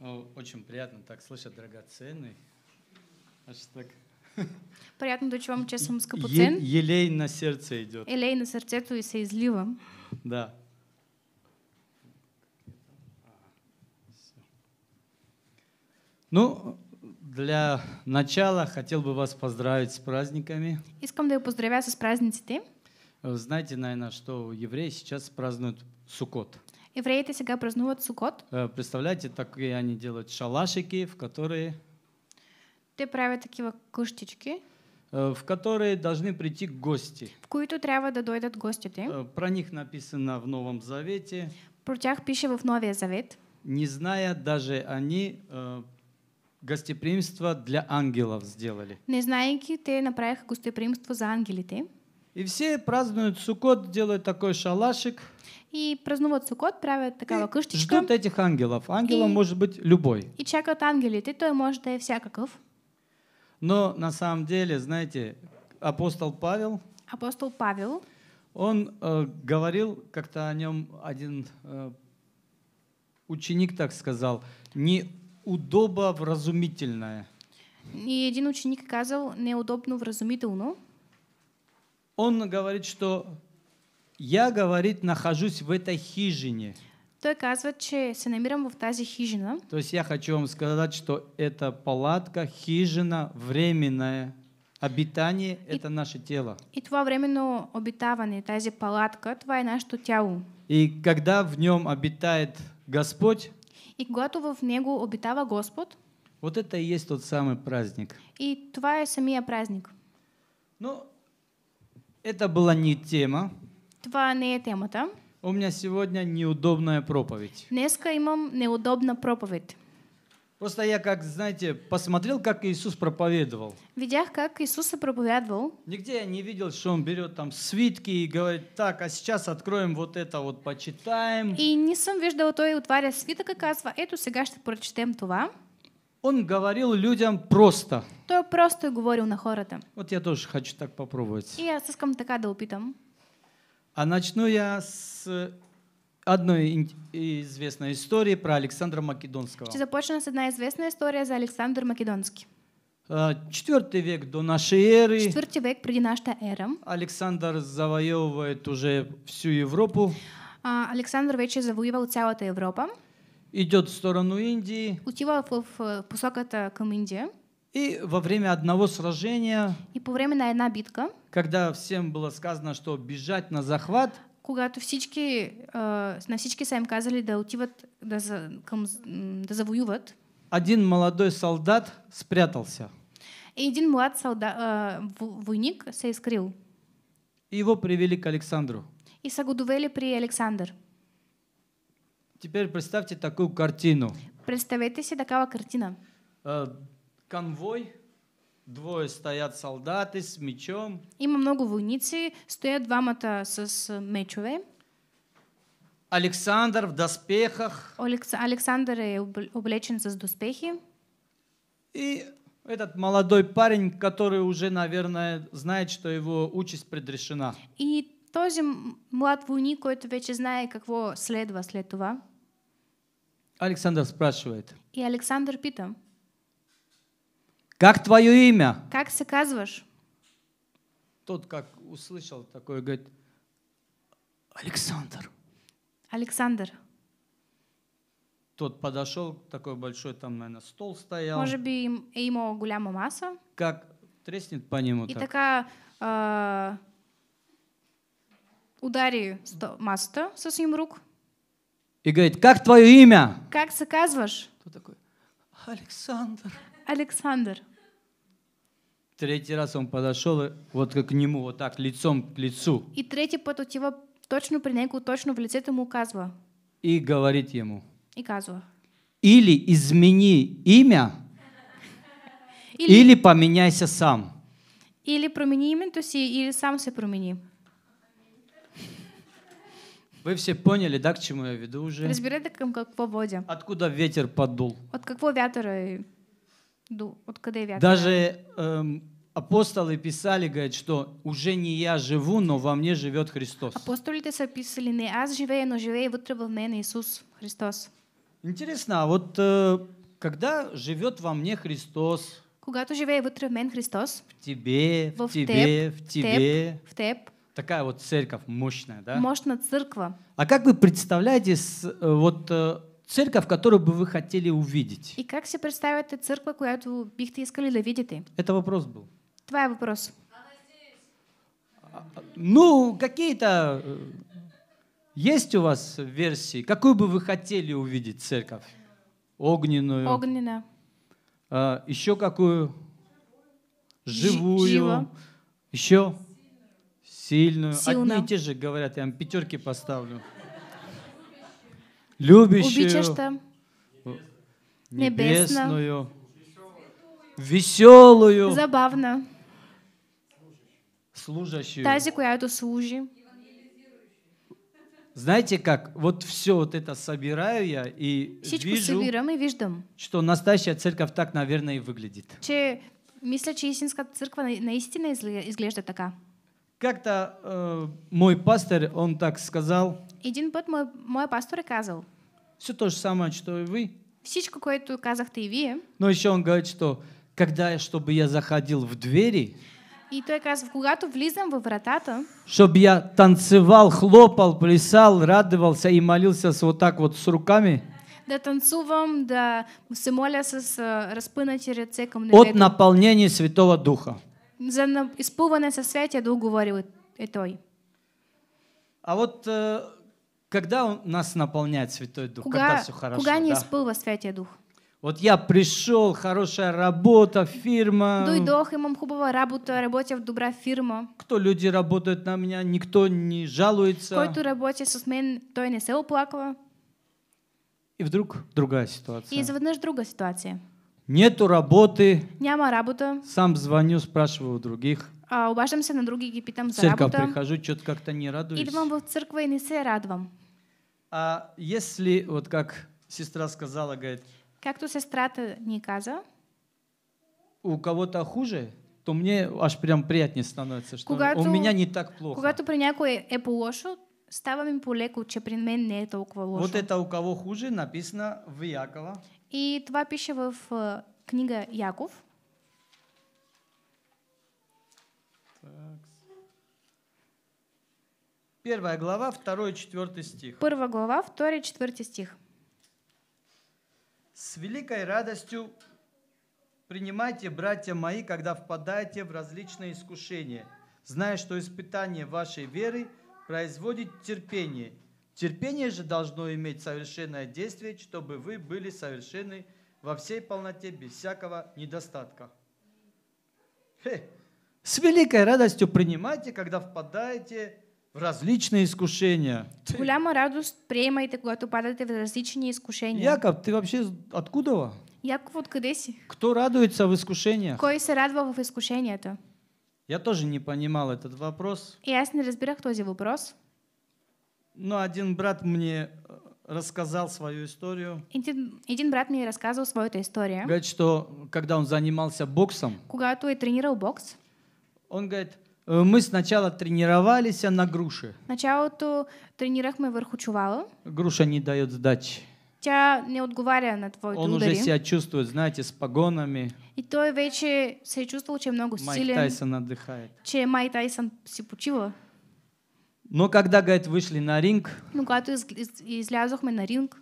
Ну, очень приятно так слышать, драгоценный. Аж так. Приятно дочь вам че съм скъпоцен. Е, елей на сердце идет. Елей на сърцето и соизлива. Да. Ну, для начала хотел бы вас поздравить с праздниками. Искам да я поздравя с праздниками. Знаете, наверное, что евреи сейчас празднуют Сукот. Евреите сега празнуват Сукот. Э, представляете, такие они делают шалашики, в которые... Те правят такива куштички. Э, в которые должны прийти гости. В които трябва да дойдат гостите. Э, про них написано в Новом Завете. Про тях пише в Новия Завет. Не зная даже они гостеприимство для ангелов сделали. Не знаеки, те направиха гостеприимство за ангелите. И все празднуют Сукот, делают такой шалашик. И праздновать Сукот правят такая и кыштечка. Ждут этих ангелов. Ангелом и, может быть любой. И чекают ангели, ты то может и всякаков. Но на самом деле, знаете, апостол Павел... Апостол Павел... Он э, говорил как-то о нем один э, ученик так сказал, неудобо вразумительное. И один ученик сказал неудобно вразумительно. Он говорит, что я, говорит, нахожусь в этой хижине. Той казва, че се намирам в тази хижина. То есть я хочу вам сказать, что это палатка, хижина временная. Обитание – это наше тело. И това временно обитаване, тази палатка, това е нашето тяло. И когда в нем обитает Господь, и когато в него обитава Господь, вот это и есть тот самый праздник. И това е самия праздник. Ну, это была не тема. Това не е темата. У меня сегодня неудобная проповедь. Днеска имам неудобна проповедь. Просто я, как, знаете, посмотрел, как Иисус проповедовал. Видях, как Иисус проповедовал. Нигде я не видел, что он берет там свитки и говорит, так, а сейчас откроем вот это вот, почитаем. И не сам то и отваря свиток и казва, эту сега ще прочетем това. Он говорил людям просто. То просто говорил на хората. Вот я тоже хочу так попробовать. И я искам така да опитам. А начну я с одной известной истории про Александра Македонского. Чи започне з одна известная история за Александр Македонский. А, четвертый век до нашей эры. Четвертый век при нашей эре. Александр завоевывает уже всю Европу. А, Александр вече завоевал целую Европу. Идет в сторону Индии. Отива в посоката к Индии. И во время одного сражения, и по времени одна битка, когда всем было сказано, что бежать на захват, когато всички, э, на всички са им казали да отиват да, за, към, да завоюват, один молодой солдат спрятался. И один млад солдат, э, войник се скрыл. И его привели к Александру. И са го довели при Александр. Теперь представьте такую картину. Представете себе такая картина. Э, конвой, двое стоят солдаты с мечом. Има много войници, стоят двамата с мечове. Александр в доспехах. Алекс... Александр е облечен с доспехи. И этот молодой парень, который уже, наверное, знает, что его участь предрешена. И този млад войник, който вече знае какво следва след това. Александр спрашивает. И Александр пита. Как твое имя? Как се Тот, как услышал такое, говорит, Александр. Александр. Тот подошел, такой большой там, наверное, стол стоял. Может быть, ему е масса? Как треснет по нему И так. така э, удари масата с ним рук. И говорит, как твое имя? Как се казваш? Кто такой? Александр. Александр. Третий раз он подошел вот как к нему, вот так, лицом к лицу. И третий път отива точно при него, точно в лицето ему казва. И говорит ему. И казва. Или измени имя, или, или поменяйся сам. Или промени то есть или сам се промени. Вы все поняли, да, к чему я веду уже? Разбирайте, как по воде. Откуда ветер подул? От какого ветра даже эм, апостолы писали, говорят, что уже не я живу, но во мне живет Христос. Апостолы са писали, не я живея, но живее вътре в мен Иисус Христос. Интересно, а вот э, когда живет во мне Христос, когато живее вътре в мен Христос, в тебе, в, в тебе, теб, в тебе, в теб, такая вот церковь мощная, да? Мощная церковь. А как вы представляете, э, вот э, церковь, которую бы вы хотели увидеть? И как себе представите церковь, которую бихте искали да видите? Это вопрос был. Твой вопрос. Ну, какие-то э, есть у вас версии? Какую бы вы хотели увидеть церковь? Огненную. Огненная. А, еще какую? Живую. Живо. Еще сильную. сильную. Одни и те же говорят, я вам пятерки поставлю любящую, небесную, веселую, забавна, служащую. Тази, която служи. Знаете как? Вот все вот это собираю я и Всичко вижу, собирам и виждам. что настоящая церковь так, наверное, и выглядит. Че, мисля, че истинская церковь наистина изглежда такая? Как-то э, мой пастор, он так сказал. Един път мой, мой пастор е казал. Все то же самое, что и вы. Всичко, което казахте и вие. Но еще он говорит, что когда я, чтобы я заходил в двери, и той казва, когато влизам в вратата, чтобы я танцевал, хлопал, плясал, радовался и молился с вот так вот с руками, да танцувам, да се моля с а, разпънати ръце към небето. От наполнение Святого Духа. За изпълване със Святия Дух говорил е той. А вот а, когда он нас наполняет Святой Дух? Куга, когда все хорошо? Куга не да? во Святий Дух. Вот я пришел, хорошая работа, фирма. Дойдох, имам хубава работа, работя в добра фирма. Кто люди работают на меня, никто не жалуется. Кой Който работя с мен, той не се оплаква. И вдруг другая ситуация. И изведнъж другая ситуация. Нету работы. Няма работа. Сам звоню, спрашиваю у других. А, обаждам на други ги питам за Церковь работа. прихожу, что-то как-то не радуюсь. Идвам в църква и не се радвам. А если, вот как сестра сказала, говорит, Как то сестра сестрата не каза, у кого-то хуже, то мне аж прям приятнее становится, что когато, у меня не так плохо. Когда то при някой е по-лошо, става ми по-леко, че при мен не е толкова лошо. Вот это у кого хуже написано в Якова. И това пише в а, книга Яков. Первая глава, второй, четвертый стих. Первая глава, второй, четвертый стих. С великой радостью принимайте, братья мои, когда впадаете в различные искушения, зная, что испытание вашей веры производит терпение. Терпение же должно иметь совершенное действие, чтобы вы были совершенны во всей полноте, без всякого недостатка. Хе. С великой радостью принимайте, когда впадаете в в различные искушения. Голяма радост приемайте, когато падате в различные искушения. Яков, ты вообще откуда? Яков, откъде си? Кто радуется в искушениях? Кой се радва в искушенията? Я тоже не понимал этот вопрос. И аз не разбирах този вопрос. Но один брат мне э, рассказал свою историю. Един, брат мне рассказывал свою историю. Говорит, что когда он занимался боксом, когда он тренировал бокс, он говорит, Э, мы сначала тренировались на то Началото мы върху чувала. Груша не дает здачі. Тя не отговаря на твоите Он удари. Он уже себя чувствует, знаете, с погонами. И той вече се е чувствовал, чем много Майк силен. Майк Тайсон отдыхает. Че Майк Тайсон си почива. Но когда, говорит, вышли на ринг. Ну, когда из, из, мы на ринг.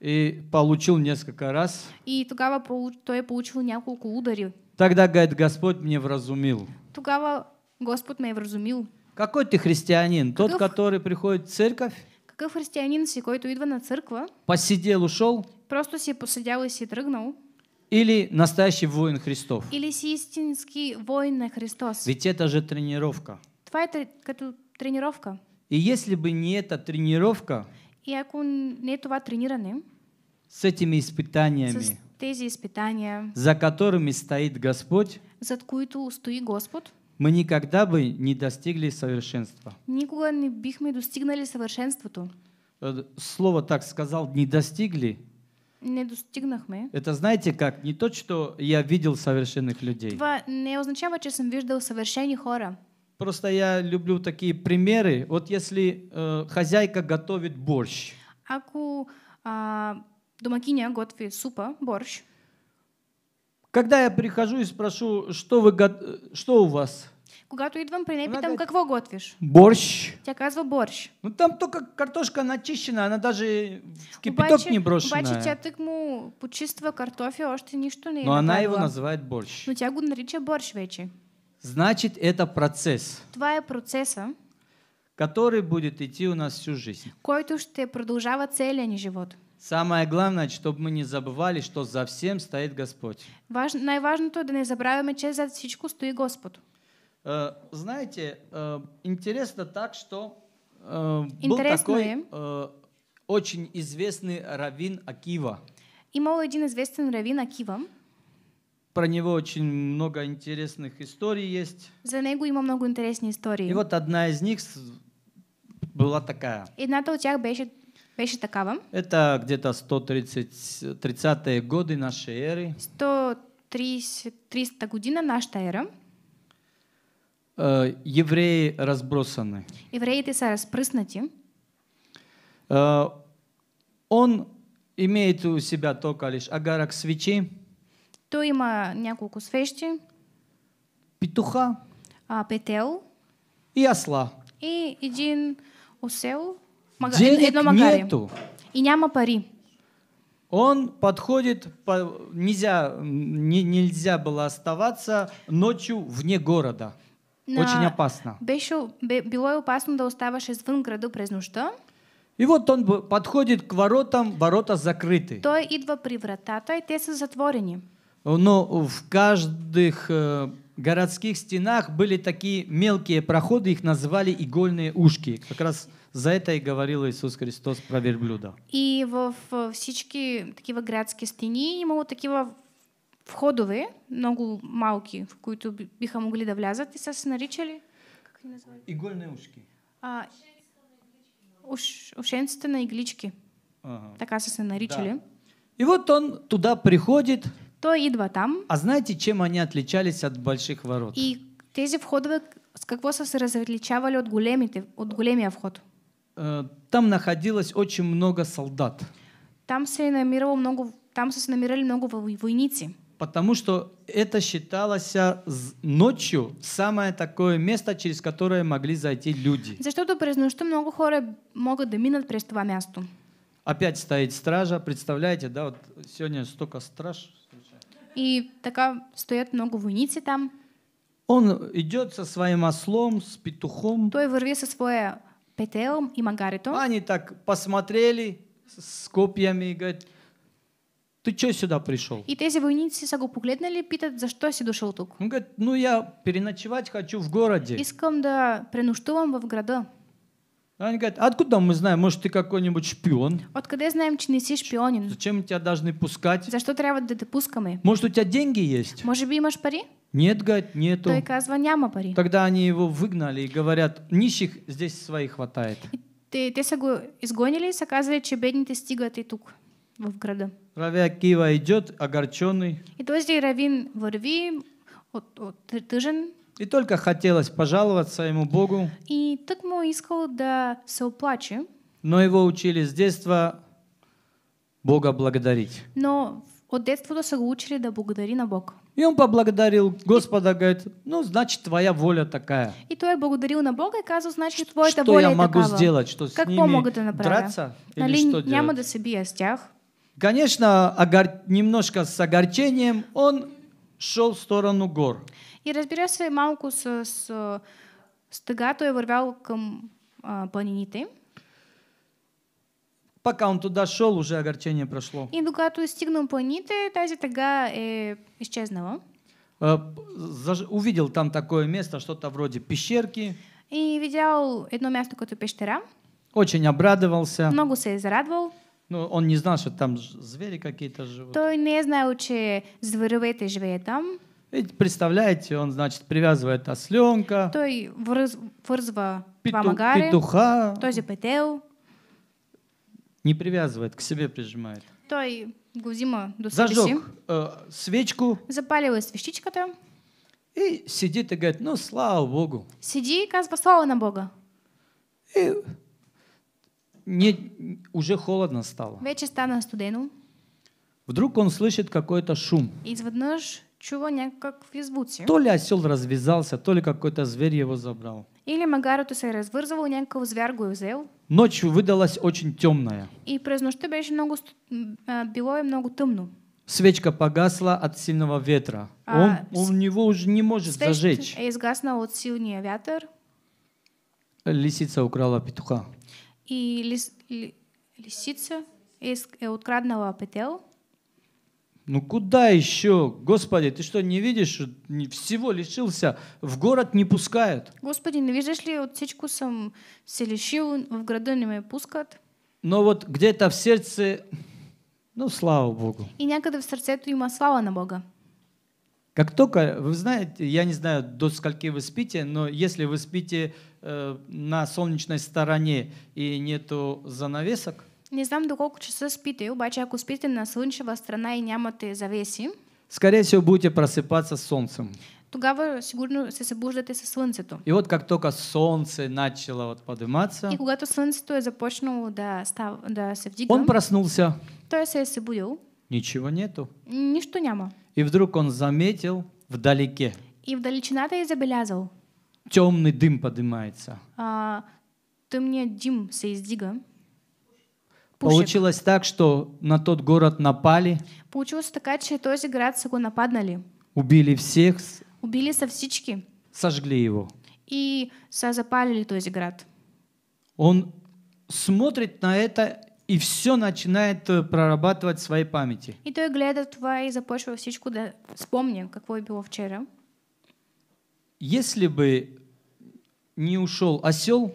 И получил несколько раз. И тогава получ, той е получил няколко удари. Тогда, говорит, Господь мне вразумил. Тогава Господь меня вразумил. Какой ты христианин? Каков... Тот, который приходит в церковь? Какой христианин, си, който идва на церковь? Посидел, ушел? Просто си посидел и си тръгнал. Или настоящий воин Христов? Или си истинский воин на Христос? Ведь это же тренировка. Твоя е като тренировка. И если бы не эта тренировка, и ако не това трениране, с этими испытаниями, с тези испытания, за которыми стоит Господь, за които стои Господь мы никогда бы не достигли совершенства. Никогда не бихме достигнали совершенството. Э, слово так сказал, не достигли. Не мы. Это знаете как? Не то, что я видел совершенных людей. Това не означает, что я видел съвършени хора. Просто я люблю такие примеры. Вот если э, хозяйка готовит борщ. Аку, а, домакиня готовит супа, борщ. Когда я прихожу и спрошу, что, вы, что у вас? Когато идвам при ней, питам, какво готвиш? Борщ. Тя казва борщ. Ну там только картошка начищена, она даже в кипяток обаче, не брошена. Обаче тя тък му ну, почиства картофя, още а нищо не е Но она его называет борщ. Но ну, тя го нарича борщ вече. Значит, это процесс. Това е процеса. Который будет идти у нас всю жизнь. Който ще продължава целия а ни живот. Самое главное, чтобы мы не забывали, что за всем стоит Господь. Важ... Найважното да не забравяме, че за всичко стои Господ. Э, знаете, э, интересно так, что э, был такой э? э, очень известный раввин Акива. Имал один известный раввин Акива. Про него очень много интересных историй есть. За него има много интересных историй. И вот одна из них была такая. Одна от них беше Вешитакава. Это где-то 130-е годы нашей эры. 130 година нашей эры. Э, евреи разбросаны. Евреи са разпрыснати. Э, он имеет у себя только лишь агарок свечи. То има няколко свещи. Петуха. А Петел. И осла. И один осел. Мага... Денег едно нету. И няма пари. Он подходит, по, нельзя, не, нельзя было оставаться ночью вне города. На... Очень опасно. Беше, бе, било опасно да оставаш извън града през нощта. И вот он подходит к воротам, ворота закрыты. Той идва при то и те са затворени. Но в каждых э, городских стенах были такие мелкие проходы, их называли игольные ушки. Как раз за это и говорил Иисус Христос про верблюда. И в, в всички такива градски стени имало такива входове, много малки, в които биха могли да влязат и са наричали... Как ги назвали? Игольни ушки. А, уш, ушенците на иглички. Ага. Така са се наричали. Да. И вот он туда приходит. То идва там. А знаете, чем они отличались от больших ворот? И тези входове с какво са се различавали от големите, от големия вход? Э, там находилось очень много солдат. Там се намирало много, там се намирали много войници. Потому что это считалось э, ночью самое такое место, через которое могли зайти люди. За что то през что много хора могут да минат през месту. Опять стоит стража, представляете, да, вот сегодня столько страж. И такая стоят много войници там. Он идет со своим ослом, с петухом. Той вырви со своя Петеом и Магаритом. Они так посмотрели с копьями и говорят, ты что сюда пришел? И тези войници са го погледнали и питат, защо си дошъл тук? Он говорит, ну я переночевать хочу в городе. Искам да во в городе. Они говорят, откуда мы знаем, может, ты какой-нибудь шпион? Вот когда знаем, че не шпионин? Зачем тебя должны пускать? За что трябва да те пускаме? Может, у тебя деньги есть? Может, имаш пари? Нет, говорит, нету. Той казва, няма пари. Тогда они его выгнали и говорят, нищих здесь своих хватает. Ты, ты са изгонили и что казали, че бедните и тук, в града. Равя Кива идет, огорченный. И то здесь Равин ворви от, от, тъжен, и только хотелось пожаловаться ему Богу. И так му искал да се оплаче. Но его учили с детства Бога благодарить. Но от детства са учили да благодари на Бог. И он поблагодарил Господа, говорит, ну, значит, твоя воля такая. И той благодарил на Бога и сказал, значит, твоята что воля я могу такава. сделать, что как с ними могут да драться или что делать? да се бия с тях. Конечно, огор... немножко с огорчением он шел в сторону гор. И разбира се, малко с, с стъга той е вървял към а, планините. Пока он туда шел, уже огорчение прошло. И ты стигнал планините, тази тъга е э, изчезнала. Э, увидел там такое место, что-то вроде пещерки. И видел одно место, като пещера. Очень обрадовался. Много се зарадовал. Ну, он не знал, что там звери какие-то живут. Той не знал, звери зверовете живее там. Ведь представляете, он, значит, привязывает осленка. Той вырзва пету, вамагари, петуха. же петел. Не привязывает, к себе прижимает. То и взима до себе Зажег си. э, свечку. Запалила свещичката. И сидит и говорит, ну, слава Богу. Сиди и казва, слава на Бога. И не, уже холодно стало. Вече стана студено. Вдруг он слышит какой-то шум. Изведнъж чува някакви звуци. То ли осел развязался, то ли какой-то зверь его забрал. Или магарото се е развързвал, някакъв звяр го е взел. Ночью выдалась очень темная. И през нощта беше много, а, било е много тъмно. Свечка погасла от сильного ветра. А, он, он него уже не может свеч зажечь. Е изгасна от сильния вятър. Лисица украла петуха и лис, ли, лисица из э, украденного петел. Ну куда еще? Господи, ты что, не видишь? Всего лишился. В город не пускают. Господи, не ну видишь ли, вот сечку сам се лишил, в городу не меня пускают. Но вот где-то в сердце, ну слава Богу. И некогда в сердце има слава на Бога. Как только, вы знаете, я не знаю, до скольки вы спите, но если вы спите э, на солнечной стороне и нету занавесок, Не знаю, до колко часов спите, обаче ако спите на солнечной стороне и нямате завеси, скорее всего, будете просыпаться с солнцем. Тогда сигурно се събуждате с слънцето. И вот как только солнце начало вот подниматься, И когато слънцето е започнало да, став да се вдига, он проснулся, той се е събудил, ничего нету. нищо няма. И вдруг он заметил вдалеке. И вдалечина-то и забелязал. Темный дым поднимается. А, ты мне дим соиздига. Получилось так, что на тот город напали. Получилось так, что този город его нападали. Убили всех. Убили со всечки. Сожгли его. И со запалили този город. Он смотрит на это и все начинает э, прорабатывать в своей памяти. И то и това и започва всичко да вспомня, какво было вчера. Если бы не ушел осел,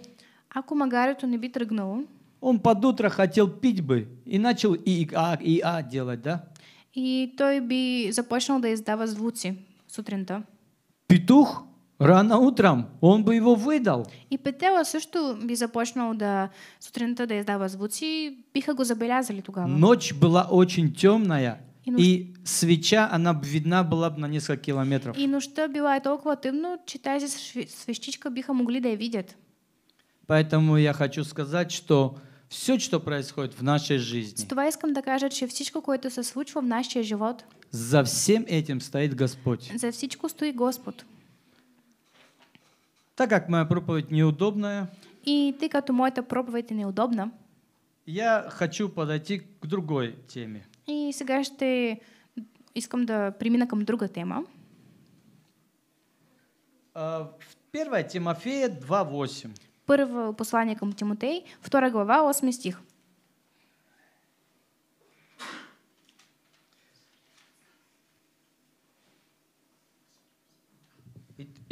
ако магарето не бит тръгнало, он под утро хотел пить бы и начал и а, и а делать, да? И то и би започнал да издава с утренто. Петух Рано утром он бы его выдал. И Петела също би започнал да сутринта да издава звуци, биха го забелязали тогава. Ночь была очень темная, и, нуж... и свеча, она видна была бы на несколько километров. И нощта била около, тъмно, че тази свещичка биха могли да я видят. Поэтому я хочу сказать, что все, что происходит в нашей жизни. С това искам да кажа, че всичко, което се случва в нашей живот. За всем этим стоит Господь. За всичко стои Господь. Так как моя проповедь неудобная, и тъй като моята проповед е неудобна, я хочу подойти к другой теме. И сега ще искам да премина към друга тема. А, в 1 Тимофея 2.8. Первое послание к Тимотей, Вторая глава, 8 стих.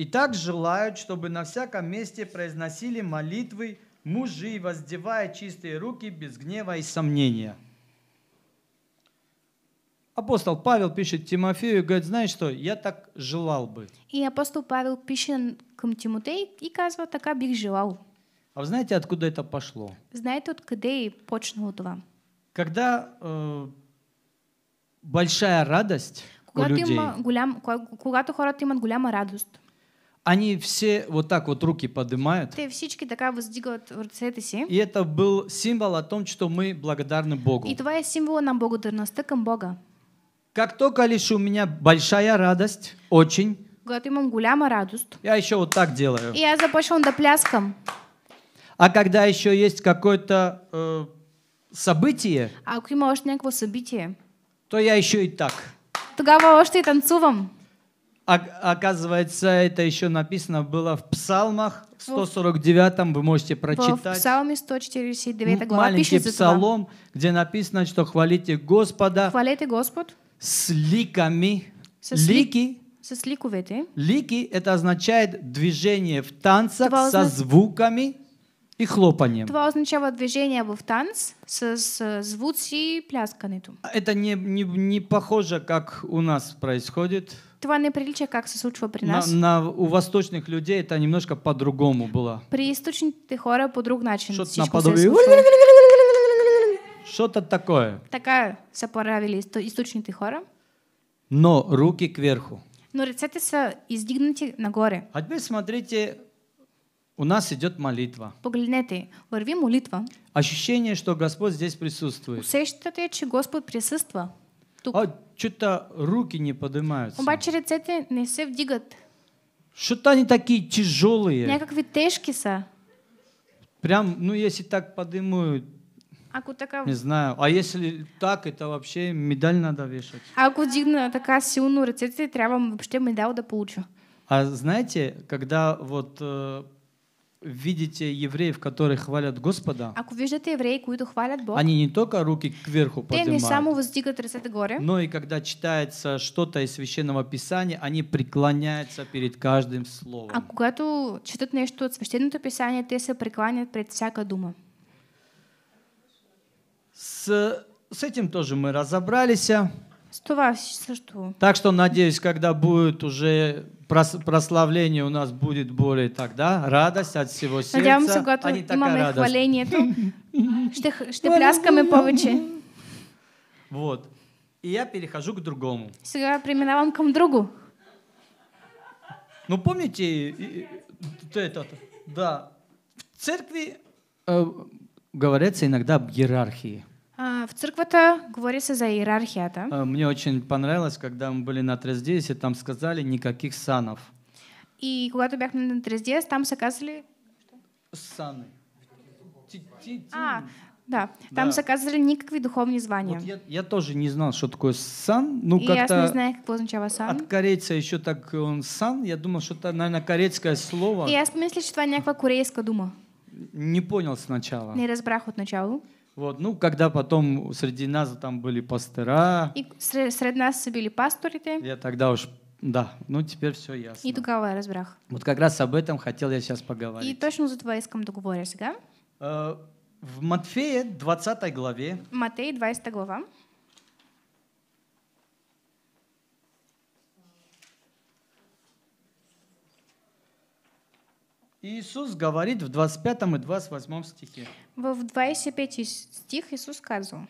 И так желают, чтобы на всяком месте произносили молитвы мужи, воздевая чистые руки без гнева и сомнения. Апостол Павел пишет Тимофею и говорит, знаешь что, я так желал бы. И апостол Павел пишет к Тимотею и казва, така бих желал. А вы знаете, откуда это пошло? Знаете, откуда и почнуло това? Когда э, большая радость когато у людей. Има голям, когато хората имат гуляма радост. Они все вот так вот руки поднимают. Те всички така въздигат ръцете си. И это был символ о том, что мы благодарны Богу. И твоя е символ на благодарността към Бога. Как только лишь у меня большая радость, очень. Когато имам гуляма радость. Я еще вот так делаю. И я започвам до пляском. А когда еще есть какое-то э, событие. у а има още някакво събитие. То я еще и так. Тогава още и танцувам. Оказывается, это еще написано было в Псалмах 149, вы можете прочитать. В Псалме 149 глава Маленький псалом, где написано, что хвалите Господа. Хвалите Господ. С ликами. С лики. Со ликовете. Лики – это означает движение в танцах Това со звуками и хлопанием. Это означает движение в танц с, с звуци и пляскането. Это не, не, не похоже, как у нас происходит. Това неприличие как се случва при нас. На, на, у восточных людей это немножко по-другому было. При източните хора по друг начин Что-то наподобие. Что-то такое. Така са правили източните хора. Но руки кверху. Но ръцете са на нагоре. А теперь смотрите, у нас идет молитва. Погледнете, върви молитва. Ощущение, что Господь здесь присутствует. Усещате, что Господь присъства тук. А, что-то руки не поднимаются. Обаче ръцете не все вдигат. Что-то они такие тяжелые. Някакви тежки са. Прям, ну если так подниму, Ако така... Не знаю. А если так, это вообще медаль надо вешать. Ако дигна такая силно ръцете, трябва вообще медал да получу. А знаете, когда вот э, видите евреев, которые хвалят Господа, ако виждате евреи, които хвалят Бог, они не только руки кверху поднимают, не само воздигат ръцете горе, но и когда читается что-то из Священного Писания, они преклоняются перед каждым словом. А когато четат нещо от священного Писания, те се прекланят пред всякой дума. С, с этим тоже мы разобрались. Так что, надеюсь, когда будет уже прославление у нас будет более тогда радость от всего сердца. Надеемся, когато а не имаме радость. хвалението, ще, ще пляскаме повече. Вот. И я перехожу к другому. Сега преминавам к другу? Ну, помните, это, да, в церкви э, говорится иногда об иерархии. А, в церкви-то говорится за иерархия-то. А, мне очень понравилось, когда мы были на и там сказали никаких санов. И куда ты бях на Трездес, там заказали... Саны. А, да, там да. заказывали никакие духовные звания. Вот я, я тоже не знал, что такое сан. Ну, и как-то я не знаю, как означало сан. От корейца еще так э, он сан. Я думал, что это, наверное, корейское слово. И я в смысле, что это некое корейское дума. Не понял сначала. Не разбрах от начала. Вот, ну, когда потом среди нас там были пастыра. И среди нас были пасторите. Я тогда уж да, ну теперь все ясно. И тогава разбрах. Вот как раз об этом хотел я сейчас поговорить. И точно за твоим искам договоришь, да? Э, в Матфея 20 главе. Матфея 20 глава. Иисус говорит в 25 и 28 стихе. В 25 стих Иисус сказал,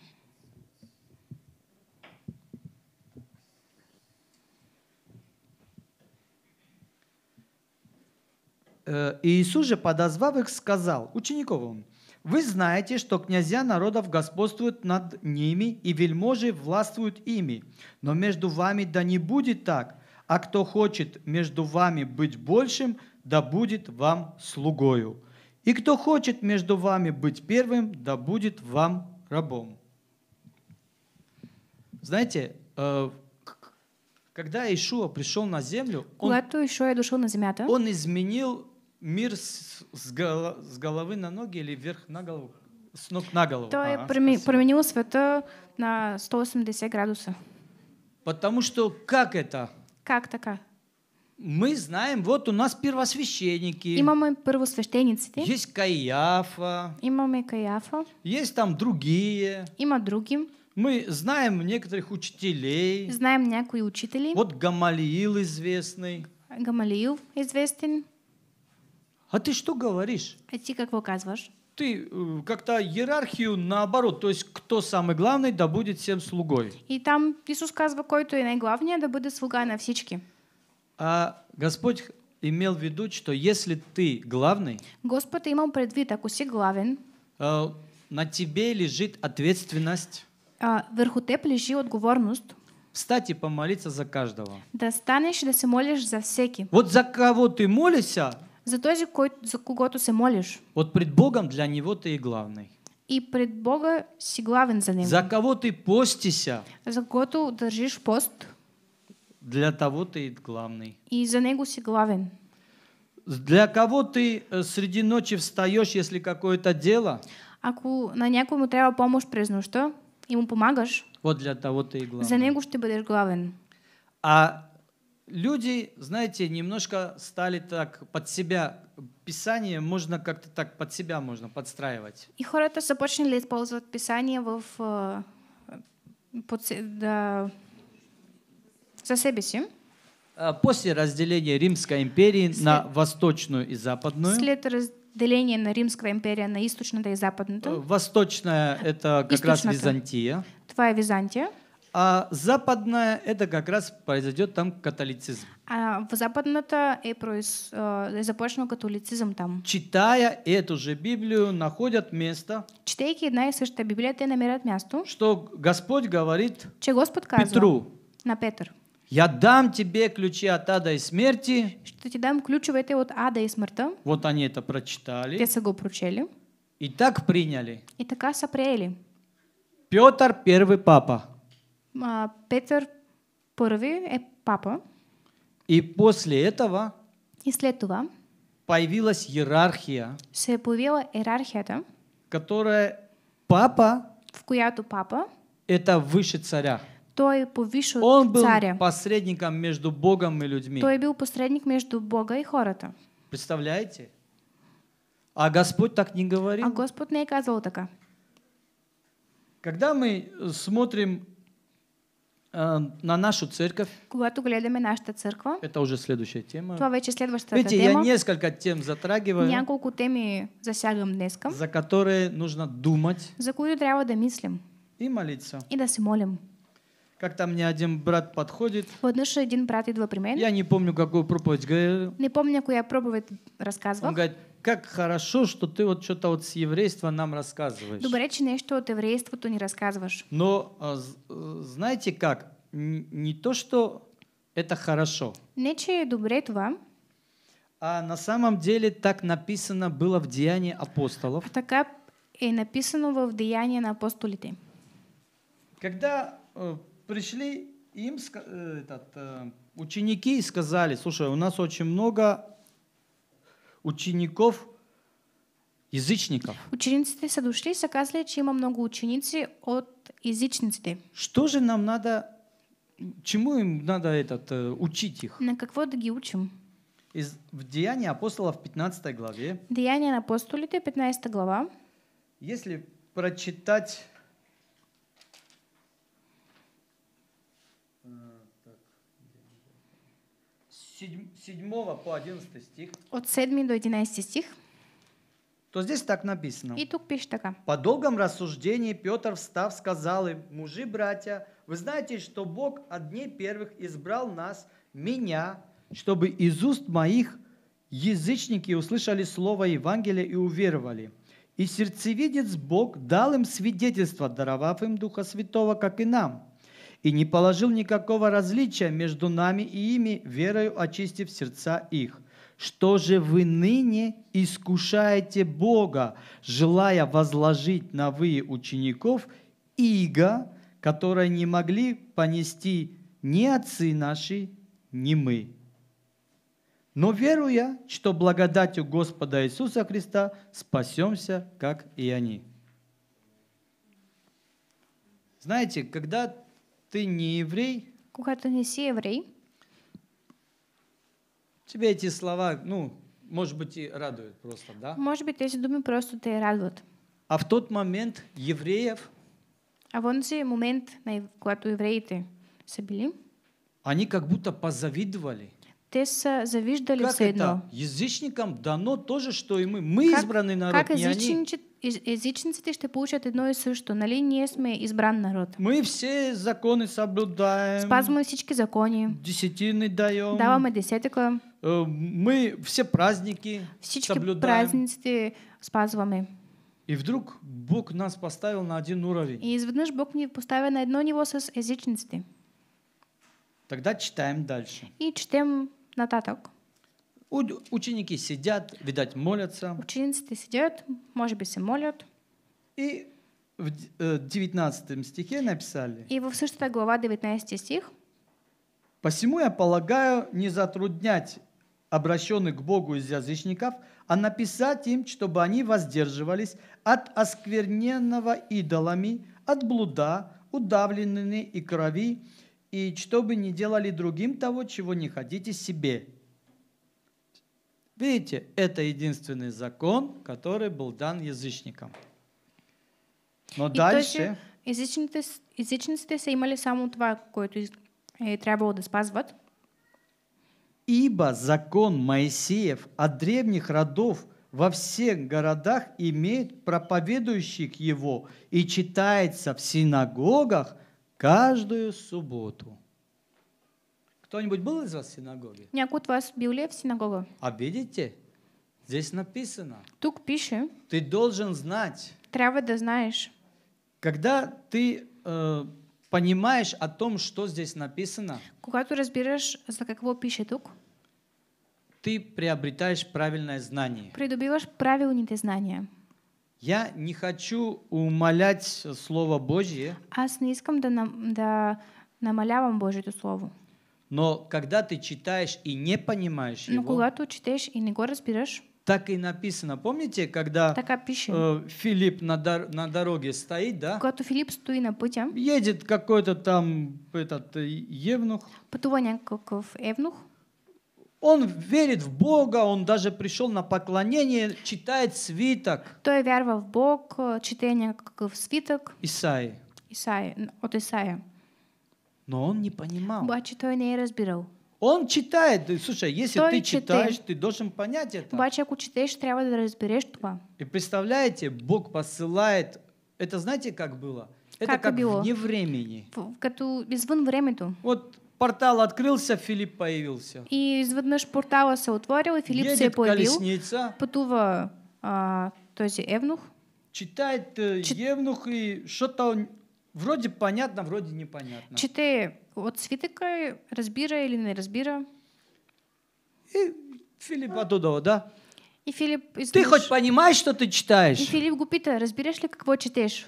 э, И Иисус же, подозвав их, сказал учениковым, «Вы знаете, что князья народов господствуют над ними, и вельможи властвуют ими. Но между вами да не будет так, а кто хочет между вами быть большим, да будет вам слугою». И кто хочет между вами быть первым, да будет вам рабом. Знаете, э, когда Ишуа пришел на землю, он, на землю, он изменил мир с, с, голо, с головы на ноги или вверх на голову, с ног на голову. То ага, променил света на 180 градусов. Потому что как это? Как такая? мы знаем, вот у нас первосвященники. Имамы первосвященницы. Есть каяфа. Имамы каяфа. Есть там другие. Има другим. Мы знаем некоторых учителей. Знаем някои учителей. Вот Гамалиил известный. Гамалиил известен. А ты что говоришь? А ты как указываешь? Ты как-то иерархию наоборот, то есть кто самый главный, да будет всем слугой. И там Иисус казва, който то и главният да будет слуга на всички. А Господь имел в виду, что если ты главный, Господь, Господ имал предвид, ако си главен, а, на тебе лежит ответственность. А, върху теб лежит отговорност. Встать и помолиться за каждого. Да станешь, да се молишь за всеки. Вот за кого ты молишься, за то, за кого ты се молишь. Вот пред Богом для него ты и главный. И пред Бога си главен за него. За кого ты постися, за кого ты държиш пост, для того ты главный. И за него си главен. Для кого ты э, среди ночи встаешь, если какое-то дело? Аку на некому трябва помощь, през что ему помогаешь. вот для того ты и главный. За него ты будешь главен. А люди, знаете, немножко стали так под себя Писание можно как-то так под себя можно подстраивать. И хората започнали использовать Писание в э, под, да, за себеси. А, после разделения Римской империи След... на восточную и западную. След разделения на Римской империи на источную и западную. Э, восточная — это как Источната. раз Византия. Твоя Византия. А западная — это как раз произойдет там католицизм. А в западном е и е э, католицизм там. Читая эту же Библию, находят место. Читайки одна и съща Библия, ты намерят место. Что Господь говорит? Че Господь казва? Петру. На Петър. Я дам тебе ключи от ада и смерти. Что тебе дам этой вот ада и смерти? Вот они это прочитали. Те са прочели. И так приняли. И така са Петр первый папа. А, Петър първи е папа. И после этого. И след това. Появилась иерархия. Се е иерархия, иерархията. Которая папа. В която папа. Это выше царя. Той повишен Он был царя. посредником между Богом и людьми. Той был посредник между Бога и хората. Представляете? А Господь так не говорил. А Господь не казал так. Когда мы смотрим э, на нашу церковь, Когато гледаме нашата църква, это уже следующая тема. Видите, тема. я несколько тем затрагиваю, няколко теми засягам днеска, за которые нужно думать, за които трябва да мислим и молиться, и да си молим как там мне один брат подходит. Вот Однаж один брат и два мен. Я не помню, какую проповедь говорил. Не помню, какую я проповедь рассказывал. Он говорит, как хорошо, что ты вот что-то вот с еврейства нам рассказываешь. Добре, не что от еврейства то не рассказываешь. Но а, знаете как, не то, что это хорошо. Не че добре това. А на самом деле так написано было в Деянии апостолов. А такая и написано в Деянии на апостолите. Когда э, пришли им э, этот, э, ученики и сказали, слушай, у нас очень много учеников язычников. ученицы са дошли и са казали, че много учениц от язычниц. Что же нам надо, чему им надо этот, э, учить их? На какво дуги учим? Из, в Деянии апостолов 15 главе. Деяния апостолите 15 глава. Если прочитать 7 по 11 стих. От 7 до 11 стих. То здесь так написано. И тут пишет така. По долгом рассуждении Петр, встав, сказал им, мужи, братья, вы знаете, что Бог от дней первых избрал нас, меня, чтобы из уст моих язычники услышали слово Евангелия и уверовали. И сердцевидец Бог дал им свидетельство, даровав им Духа Святого, как и нам – и не положил никакого различия между нами и ими, верою очистив сердца их. Что же вы ныне искушаете Бога, желая возложить на вы учеников иго, которое не могли понести ни отцы наши, ни мы? Но веруя, что благодатью Господа Иисуса Христа спасемся, как и они. Знаете, когда ты не еврей, когато не си еврей, тебе эти слова, ну, может быть, и радуют просто, да? Может быть, эти думы просто те радуют. А в тот момент евреев, а вон онзи момент, когато евреите са били, они как будто позавидовали. Те завиждали как все это? Язычникам дано то же, что и мы. Мы как, избранный народ, как не они. Язычниците что получат одно и что на линии мы избран народ. Мы все законы соблюдаем. Спазваме всички законы. Десятины даем. Да, мы десетъка. Э, мы все праздники Всички соблюдаем. празниците спазваме. И вдруг Бог нас поставил на один уровень. И изведнъж Бог не поставил на одно него с язычницей. Тогда читаем дальше. И читаем нататък. У, ученики сидят, видать, молятся. Ученицы сидят, может быть, и молят. И в 19 э, стихе написали. И в същата глава 19 стих. Посему я полагаю не затруднять обращенных к Богу из язычников, а написать им, чтобы они воздерживались от оскверненного идолами, от блуда, удавленной и крови, и чтобы не делали другим того, чего не хотите себе. Видите, это единственный закон, который был дан язычникам. Но и дальше... Езичните, езичниците саму имали само това, което да спазват. Ибо закон Моисеев от древних родов во всех городах имеет проповедующих его и читается в синагогах – каждую субботу. Кто-нибудь был из вас в синагоге? Някой от вас бил ли в синагогу. А видите, здесь написано. Тук пиши. Ты должен знать. Трябва да знаешь. Когда ты э, понимаешь о том, что здесь написано. Когато разбираешь, за какого пишет тук. Ты приобретаешь правильное знание. Придобиваш правилните знания. Я не хочу умолять Слово Божье. А не искам да, нам, да намалявам Божието Слово. Но когда ты читаешь и не понимаешь Но его, ты читаешь и не го разбираешь. так и написано. Помните, когда така э, Филипп на, дор на дороге стоит, да? Когато Филипп стоит на пути. едет какой-то там этот э, евнух. Пътува някакъв евнух. Он верит в Бога, он даже пришел на поклонение, читает свиток. То Той вярва в Бог, э, чтение как в свиток. Исаи. Исаи, от Исаия. Но он не понимал. Бачи, той не разбирал. Он читает. Слушай, если Той ты читаешь, чете. ты должен понять это. Бачи, ако читаешь, треба да разберешь това. И представляете, Бог посылает. Это знаете, как было? Это как, как вне времени. Като извън времето. Вот Портал открылся, Филипп появился. И из изведнъж портала се отворил, и Филипп Едет се е появил. колесница. Пътува а, този евнух. Читает э, Чит... евнух и что-то вроде понятно, вроде непонятно. Чете от свитъка, разбира или не разбира. И Филипп оттуда, да? И Филипп издуш... Ты хоть понимаешь, что ты читаешь? И Филипп гупита, разбираешь ли какво читаешь?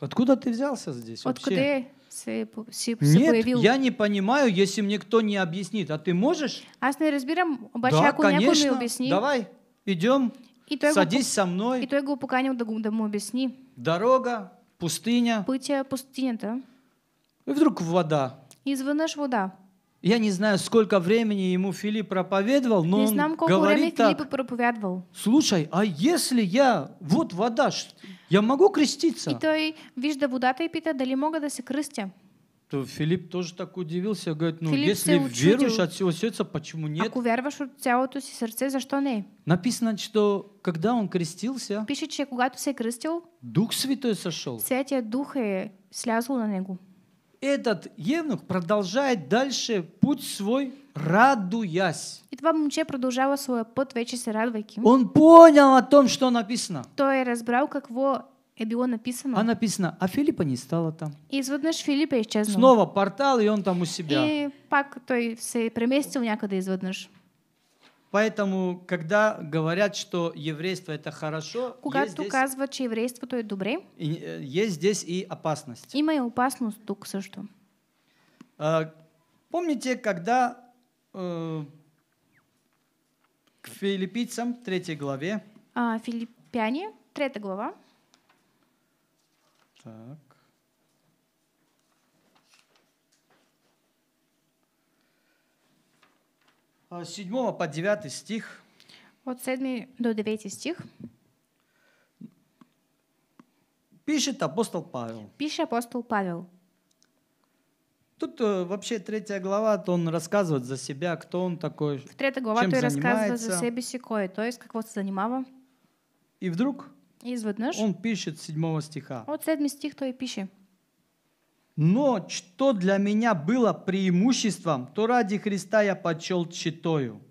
Откуда ты взялся здесь Откуда? вообще? Откъде? се, се Нет, появил. я не понимаю, если мне кто не объяснит. А ты можешь? А не разбирам, обаче да, ако конечно. някой ми Давай, идем, и садись со мной. И той его пока не да му обясни. Дорога, пустыня. Пытья, пустыня-то. И вдруг вода. Изведнъж вода. Я не знаю, сколько времени ему Филипп проповедовал, но он знам, говорит так, проповедовал. слушай, а если я, вот вода, я могу креститься? И то и вижда вода ты пита, дали мога да се кръстя. То Филипп тоже так удивился, говорит, ну Филипп если веришь от всего сердца, почему нет? Ако вярваш от цялото си за что не? Написано, что когда он крестился, пише, че когато се крестил, Дух Святой сошел. Святия Дух е слязал на него этот евнух продолжает дальше путь свой, радуясь. И това момче продължава своя път, вече се радвайки. Он понял о том, что написано. То е разбрал как во било написано. А написано, а Филиппа не стало там. И изведнъж Филиппа е Снова портал, и он там у себя. И пак той се е преместил някъде изведнъж. Поэтому, когда говорят, что еврейство это хорошо, Когато здесь... казват, еврейство то и добре, э, есть здесь и опасность. И моя опасность тут също. А, помните, когда э, к филиппийцам третьей главе... А, филиппяне, 3 глава. Так. А, с 7 по 9 стих. От 7 до 9 стих. Пишет апостол Павел. Пишет апостол Павел. Тут э, вообще третья глава, то он рассказывает за себя, кто он такой, В третья глава чем той рассказывает за себя, сикой, то есть как вот занимава. И вдруг Изводнеш? он пишет седьмого стиха. Вот седьми стих той пишет? Но что для меня было преимуществом, то ради Христа я почел читою.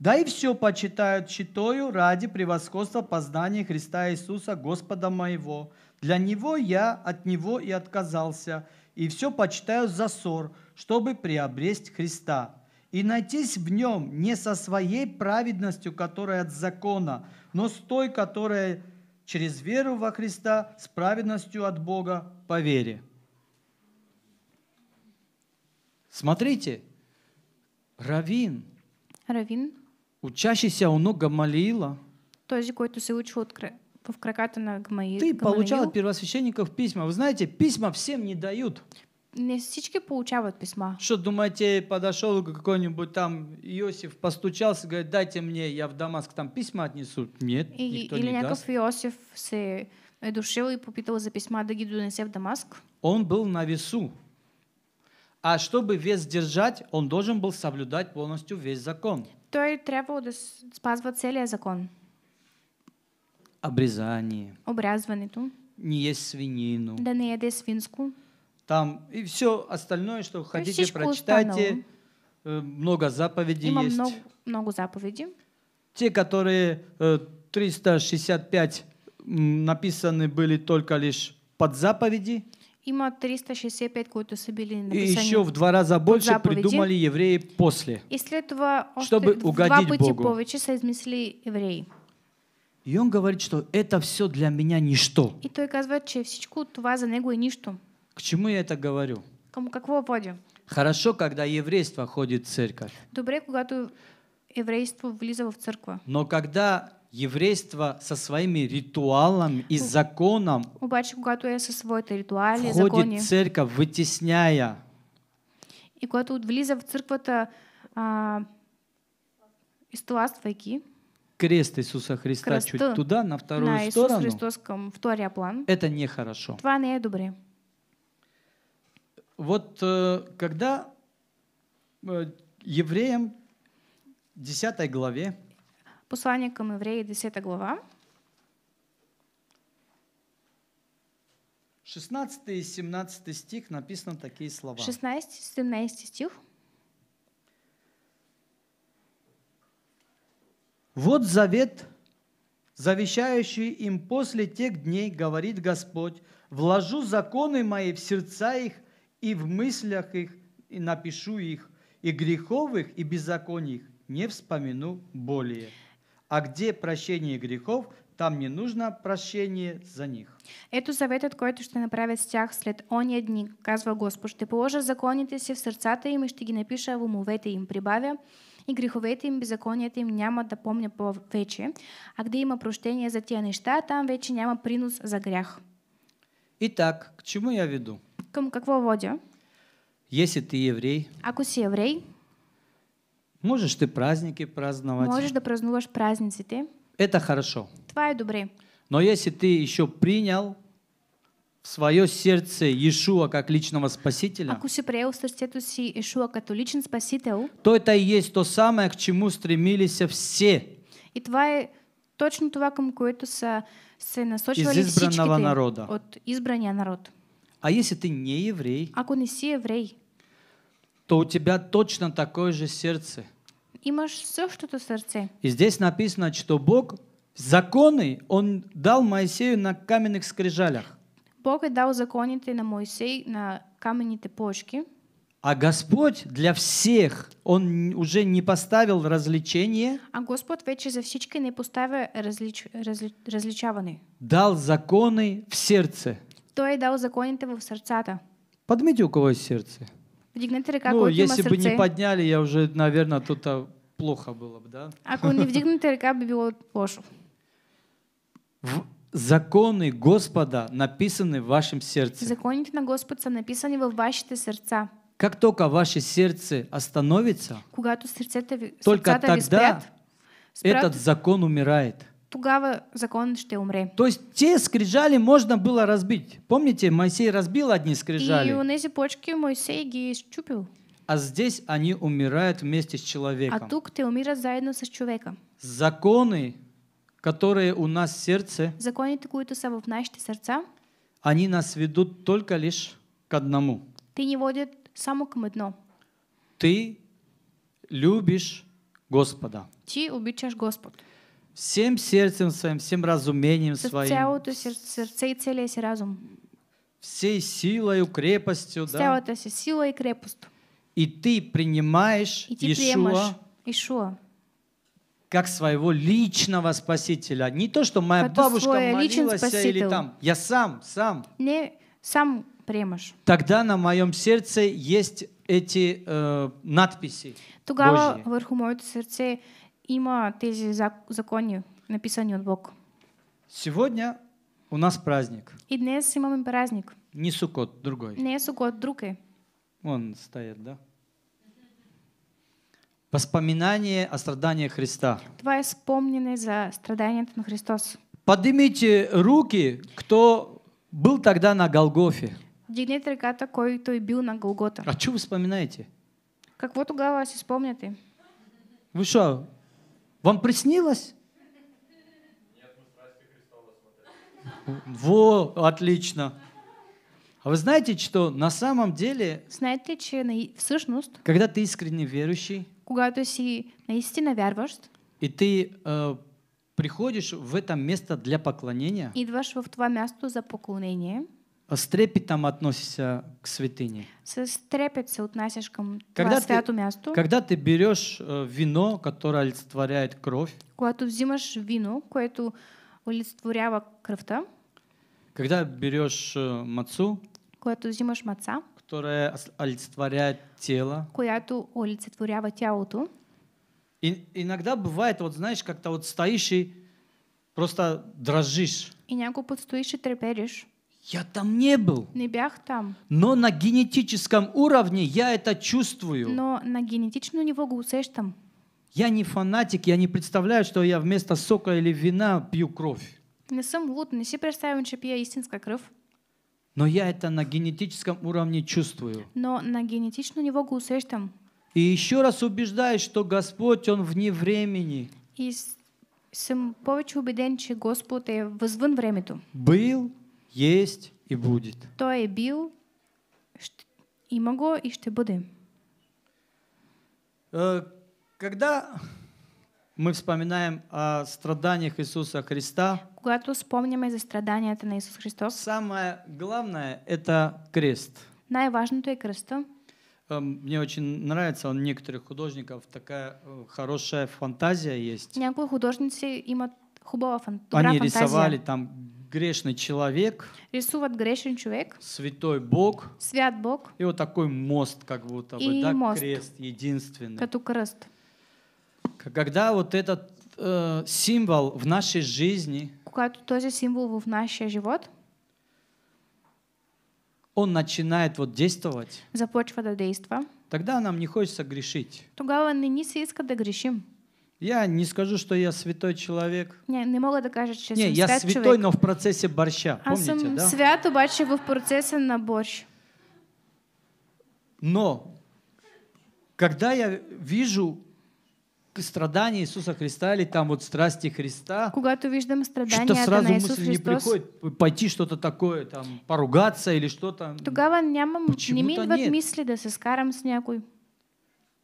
Да и все почитают читою ради превосходства познания Христа Иисуса, Господа моего. Для Него я от Него и отказался, и все почитаю за ссор, чтобы приобрести Христа. И найтись в нем не со своей праведностью, которая от закона, но с той, которая через веру во Христа с праведностью от Бога по вере. Смотрите, Равин, Равин, учащийся у ног Гамалиила, то есть който се учил от в Краката на Гамаил. Ты получал от первосвященников письма. Вы знаете, письма всем не дают не всички получават письма. Что, думаете, подошел какой-нибудь там Иосиф, постучался, говорит, дайте мне, я в Дамаск там письма отнесу? Нет, и, никто Или не даст. Иосиф се е и попитал за письма да ги донесе в Дамаск. Он был на весу. А чтобы вес держать, он должен был соблюдать полностью весь закон. Той трябвало да спазва целия закон. Обрезание. Обрязването. Не есть свинину. Да не еде свинскую там и все остальное, что хотите, Всичко прочитайте. Э, много заповедей Има есть. Много, много заповедей. Те, которые 365 э, написаны были только лишь под заповеди. Има 365, които са били написани. И еще в два раза больше придумали евреи после. И след чтобы угодить два Богу. повече са евреи. И он говорит, что это все для меня ничто. И той казва, что всичко това за него и ничто. К чему я это говорю? Кому какого поди? Хорошо, когда еврейство ходит в церковь. Добре, когда еврейство влезло в церковь. Но когда еврейство со своими ритуалами и законом Убачи, когда я со своите ритуали, входит закони, в церковь, вытесняя. И когда тут влезло в църквата, а, изтластвайки, крест Иисуса Христа Кръста чуть туда, на вторую на Иисус сторону, Христос втория план, это нехорошо. Това не е добре. Вот э, когда э, евреям 10 главе, Послание к евреям 10 глава, 16 и 17 стих написаны такие слова. 16 и 17 стих. Вот завет, завещающий им после тех дней, говорит Господь, вложу законы мои в сердца их, и в мыслях их и напишу их, и греховых, и беззаконий не вспомину более. А где прощение грехов, там не нужно прощение за них. Ето заветът, който ще направят с тях след Они дни, казва Господь, ты положи законите си в сърцата им и что ги напиша в умовете им. Прибавя, и греховете им, беззаконията им няма да помня повече. А где има прощение за тия неща, там вече няма принос за грях. Итак, к чему я веду? К какому воде? Если ты еврей, Ако си еврей, можешь ты праздники праздновать. Можешь да празнуваш празниците. Это хорошо. Това е добре. Но если ты еще принял в свое сердце Иешуа как личного спасителя, Ако си приел в сърцето си Ишуа като личен спасител, то это и есть то самое, к чему стремились все и това е точно това, към което са се насочвали из избранного народа. от избрания народ. А если ты не еврей, ако не си еврей, то у тебя точно такое же сердце. все Имаш същото сердце. И здесь написано, что Бог законы Он дал Моисею на каменных скрижалях. Бог е дал законите на Моисей на каменные почки. А Господь для всех, Он уже не поставил развлечение. А Господь вече за всички не поставя различ, разли, различаване. Дал законы в сердце той дал законите в сърцата. Поднимите у кого сердце. Вдигнете ръка, ну, който если бы не подняли, я уже, наверное, тут а, плохо было бы, да? а Ако не вдигнете ръка, би било лошо. В законы Господа написаны в вашем сердце. Законите на Господа са написани в вашите сердца. Как только ваше сердце остановится, только тогда спрят, спрят, этот закон умирает тогава закон ще умре. То есть те скрижали можно было разбить. Помните, Моисей разбил одни скрижали? И у нези почки Моисей ги изчупил. А здесь они умирают вместе с человеком. А тук ты умираешь заедно с человеком. Законы, которые у нас в сердце, законите, които са в нашите сердца, они нас ведут только лишь к одному. Ты не водят само к одно. Ты любишь Господа. Ты обичаш Господа всем сердцем своим, всем разумением своим. Цялото сърце и целия си разум. Всей силой и крепостью, да. Цялата сила и крепост. И ты принимаешь и ты Иешуа, Иешуа как своего личного спасителя. Не то, что моя Като бабушка молилась или там. Я сам, сам. Не, сам приемаш. Тогда на моем сердце есть эти э, надписи Тогда Божьи. върху моето сърце има тези закони, написани от Бог. Сегодня у нас праздник. И днес имаме празник. Не Сукот, другой. Не Сукот, друг е. Он стоит, да? Воспоминание о страданиях Христа. Това е спомнене за страданието на Христос. Поднимите руки, кто был тогда на Голгофе. Дигнете ръката, който и бил на Голгота. А что вы вспоминаете? Какво тогава си спомняте? Вы что, вам приснилось? Нет, мы страсти Христова смотрели. Во, отлично. А вы знаете, что на самом деле... Знаете, ну что на... всъщност... Когда ты искренне верующий... Когато си наистина вярващ... И ты э, приходишь в это место для поклонения... Идваш в това място за поклонение с трепетом относишься к святыне. С трепетом относишься к когда святу месту. Когда ты берешь э, вино, которое олицетворяет кровь. Когда взимаешь вино, което кровь кръвта. Когда берешь э, мацу. Когато взимаш маца. Которая олицетворяет тело. Която олицетворява тялото. И, иногда бывает, вот знаешь, как-то вот стоишь и просто дрожишь. И някой път стоишь и треперишь. Я там не был. Небях там. Но на генетическом уровне я это чувствую. Но на генетичном ниво там. Я не фанатик, я не представляю, что я вместо сока или вина пью кровь. Не съм луд, не си представим, что пия истинская кровь. Но я это на генетическом уровне чувствую. Но на генетичном него го усещам. И еще раз убеждаюсь, что Господь, Он вне времени. И сам повече убеден, что Господь, е възвън времето. Был, есть и будет. То е бил и могу, и что бъде. Э, когда мы вспоминаем о страданиях Иисуса Христа, Когда вспомним спомняме за страданията на Иисус Христос, самое главное — это крест. Най-важното е кръста. Э, мне очень нравится, у некоторых художников такая э, хорошая фантазия есть. Някои художници имат хубава фантазия. Они рисовали там грешный человек, рисуват грешный человек святой Бог, свят Бог, и вот такой мост, как будто бы, да, мост, крест единственный. Като крест. Когда вот этот э, символ в нашей жизни, когато тоже символ в нашей живот, он начинает вот действовать, започва да действа, тогда нам не хочется грешить. Тогава не ни се иска грешим. Я не скажу, что я святой человек. Не, не можу доказати, що Ні, я святой, чоловік. но в процессе борща. А Помните, сам да? свято бачив в процессе на борщ. Но когда я вижу страдания Иисуса Христа или там вот страсти Христа, Когато виждам страдания что сразу мысль Христос, не приходит пойти что-то такое, там, поругаться или что-то. Тогава нямам, не минват мисли да се скарам с някой.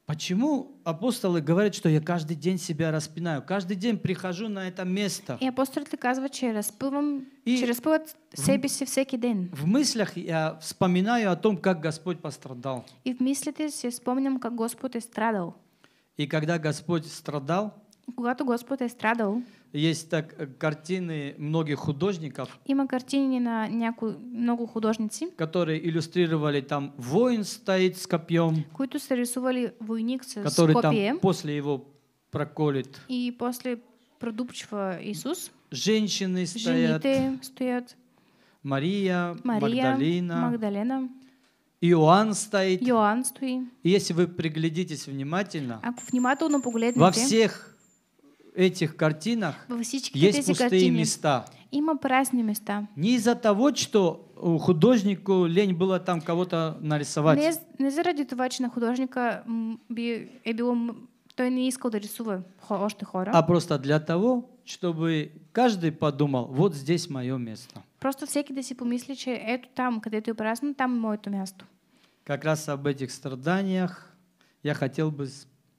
Почему апостолы говорят, что я каждый день себя распинаю? Каждый день прихожу на это место. И апостолите что я разпъвам, и че разпъват себе си всеки ден. В мыслях я вспоминаю о том, как Господь пострадал. И в мыслях я вспомням, как Господь страдал. И когда Господь страдал, Когда когато Господ страдал, есть так э, картины многих художников. Има картини на некую много художниц, Которые иллюстрировали там воин стоит с копьем. Които то рисували войник с Который там после его проколет. И после продупчва Иисус. Женщины стоят. стоят. Мария, Мария Магдалина. Магдалена. Иоанн стоит. Иоанн стоит. И если вы приглядитесь внимательно, Ако внимателно погледнете, во всех этих картинах есть пустые картине. места. Има праздные места. Не из-за того, что художнику лень было там кого-то нарисовать. Не, не заради того, что художника би, он било, той не искал да рисува още хора. А просто для того, чтобы каждый подумал, вот здесь мое место. Просто всякий да си помисли, че ето там, когда е празно, там мое моето място. Как раз об этих страданиях я хотел бы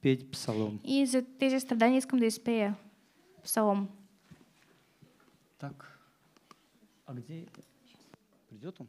петь псалом. И за те же страдания искам да изпея псалом. Так, а где придет он?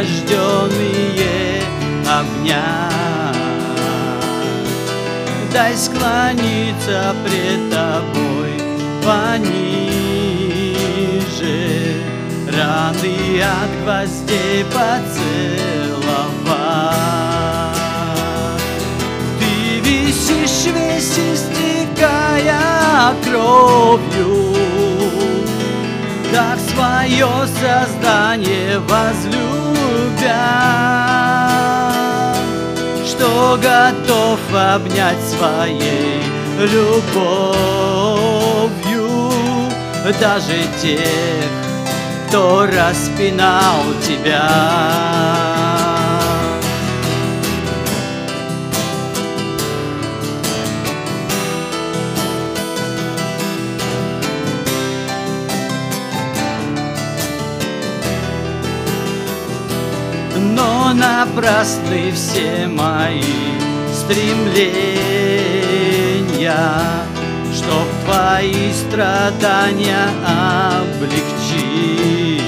рожденные огня. Дай склониться пред тобой пониже, раны от гвоздей поцеловать. Ты висишь весь истекая кровью, так свое создание возлюбил. Любя, что готов обнять своей любовью даже тех, кто распинал тебя. но напрасны все мои стремления, Чтоб твои страдания облегчить.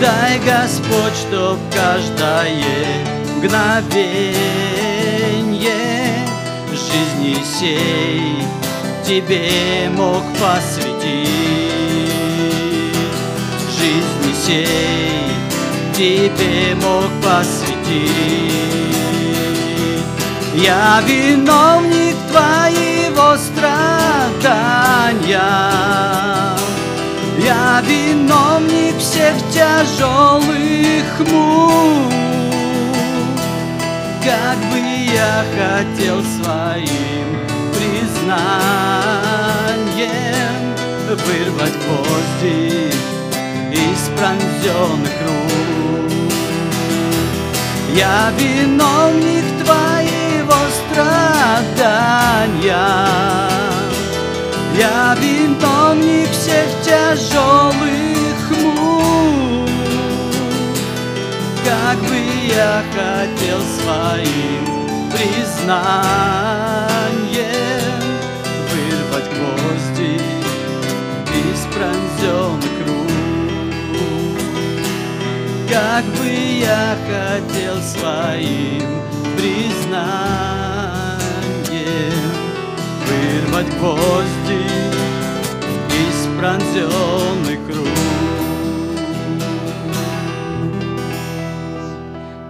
Дай, Господь, чтоб каждое мгновенье жизни сей Тебе мог посвятить. Жизни сей тебе мог посвятить. Я виновник твоего страдания, я виновник всех тяжелых мук. Как бы я хотел своим признанием вырвать гвозди из пронзенных рук. Я виновник твоего страдания Я виновник всех тяжелых мук Как бы я хотел своим признать как бы я хотел своим признанием Вырвать гвозди из пронзенных рук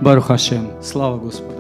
Барухашем, слава Господу!